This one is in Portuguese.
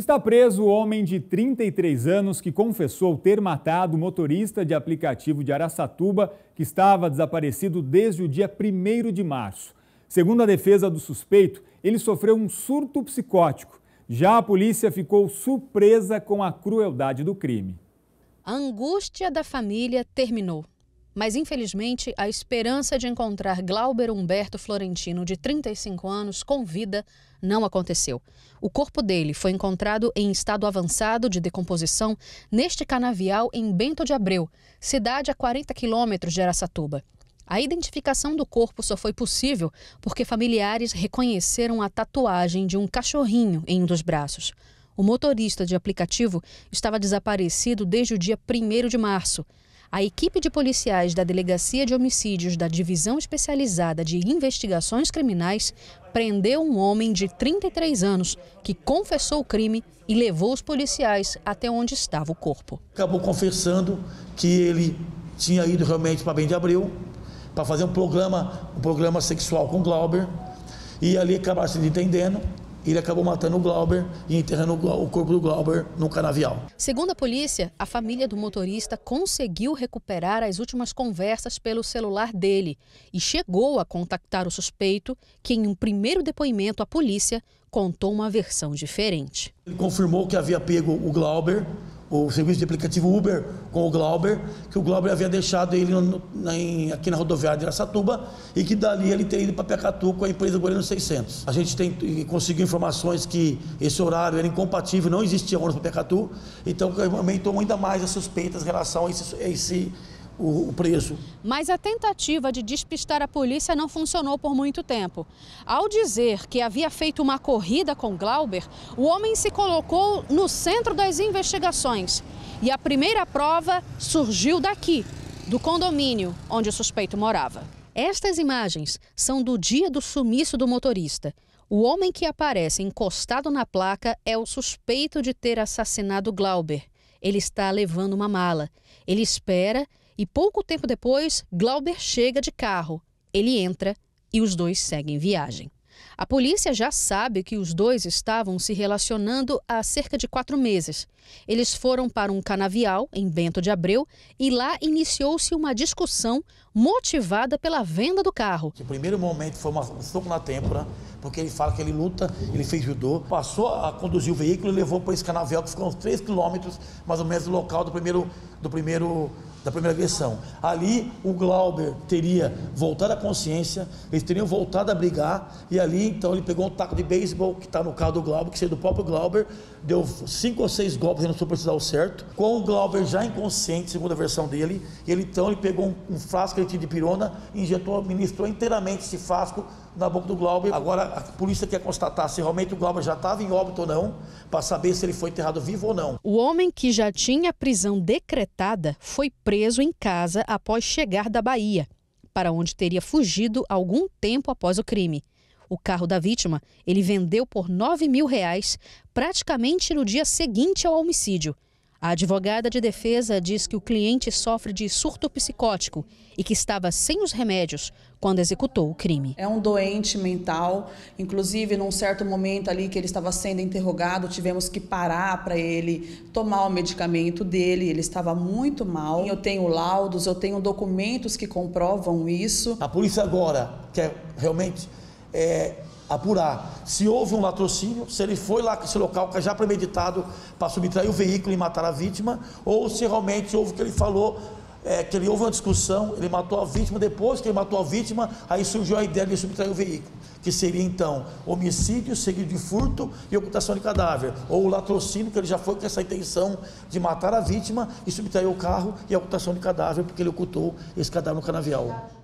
Está preso o homem de 33 anos que confessou ter matado o motorista de aplicativo de Araçatuba, que estava desaparecido desde o dia 1 de março. Segundo a defesa do suspeito, ele sofreu um surto psicótico. Já a polícia ficou surpresa com a crueldade do crime. A angústia da família terminou. Mas, infelizmente, a esperança de encontrar Glauber Humberto Florentino, de 35 anos, com vida, não aconteceu. O corpo dele foi encontrado em estado avançado de decomposição neste canavial em Bento de Abreu, cidade a 40 quilômetros de Araçatuba. A identificação do corpo só foi possível porque familiares reconheceram a tatuagem de um cachorrinho em um dos braços. O motorista de aplicativo estava desaparecido desde o dia 1 de março a equipe de policiais da Delegacia de Homicídios da Divisão Especializada de Investigações Criminais prendeu um homem de 33 anos que confessou o crime e levou os policiais até onde estava o corpo. Acabou confessando que ele tinha ido realmente para Bem de abril para fazer um programa, um programa sexual com Glauber e ali acabaram se entendendo ele acabou matando o Glauber e enterrando o corpo do Glauber no canavial. Segundo a polícia, a família do motorista conseguiu recuperar as últimas conversas pelo celular dele e chegou a contactar o suspeito, que em um primeiro depoimento à polícia contou uma versão diferente. Ele confirmou que havia pego o Glauber o serviço de aplicativo Uber com o Glauber, que o Glauber havia deixado ele no, na, em, aqui na rodoviária de Aracatuba e que dali ele teria ido para Pecatu com a empresa Goiânia 600. A gente tem, conseguiu informações que esse horário era incompatível, não existia ônibus para Pecatu, então aumentou ainda mais as suspeitas em relação a esse, a esse o, preso. Mas a tentativa de despistar a polícia não funcionou por muito tempo. Ao dizer que havia feito uma corrida com Glauber, o homem se colocou no centro das investigações. E a primeira prova surgiu daqui, do condomínio onde o suspeito morava. Estas imagens são do dia do sumiço do motorista. O homem que aparece encostado na placa é o suspeito de ter assassinado Glauber. Ele está levando uma mala. Ele espera e pouco tempo depois, Glauber chega de carro. Ele entra e os dois seguem viagem. A polícia já sabe que os dois estavam se relacionando há cerca de quatro meses. Eles foram para um canavial, em Bento de Abreu, e lá iniciou-se uma discussão motivada pela venda do carro. O primeiro momento foi uma soco na têmpora, porque ele fala que ele luta, ele fez judô, passou a conduzir o veículo e levou para esse canavial, que ficou uns três quilômetros, mais ou menos, do local do primeiro, do primeiro da primeira versão, Ali o Glauber teria voltado à consciência, eles teriam voltado a brigar, e ali então ele pegou um taco de beisebol que está no carro do Glauber, que seria do próprio Glauber, deu cinco ou seis golpes não precisar o certo, com o Glauber já inconsciente, segundo a versão dele, e ele então ele pegou um, um frasco que ele tinha de pirona, injetou, ministrou inteiramente esse frasco na boca do Glauber. Agora a polícia quer constatar se realmente o Glauber já estava em óbito ou não, para saber se ele foi enterrado vivo ou não. O homem que já tinha prisão decretada foi preso preso em casa após chegar da Bahia, para onde teria fugido algum tempo após o crime. O carro da vítima ele vendeu por 9 mil reais praticamente no dia seguinte ao homicídio. A advogada de defesa diz que o cliente sofre de surto psicótico e que estava sem os remédios quando executou o crime. É um doente mental, inclusive num certo momento ali que ele estava sendo interrogado, tivemos que parar para ele tomar o medicamento dele, ele estava muito mal. Eu tenho laudos, eu tenho documentos que comprovam isso. A polícia agora quer realmente é, apurar se houve um latrocínio, se ele foi lá esse local já premeditado para subtrair o veículo e matar a vítima, ou se realmente houve o que ele falou, é, que ele houve uma discussão, ele matou a vítima, depois que ele matou a vítima, aí surgiu a ideia de subtrair o veículo, que seria então homicídio seguido de furto e ocultação de cadáver, ou o latrocínio, que ele já foi com essa intenção de matar a vítima e subtrair o carro e a ocultação de cadáver, porque ele ocultou esse cadáver no canavial.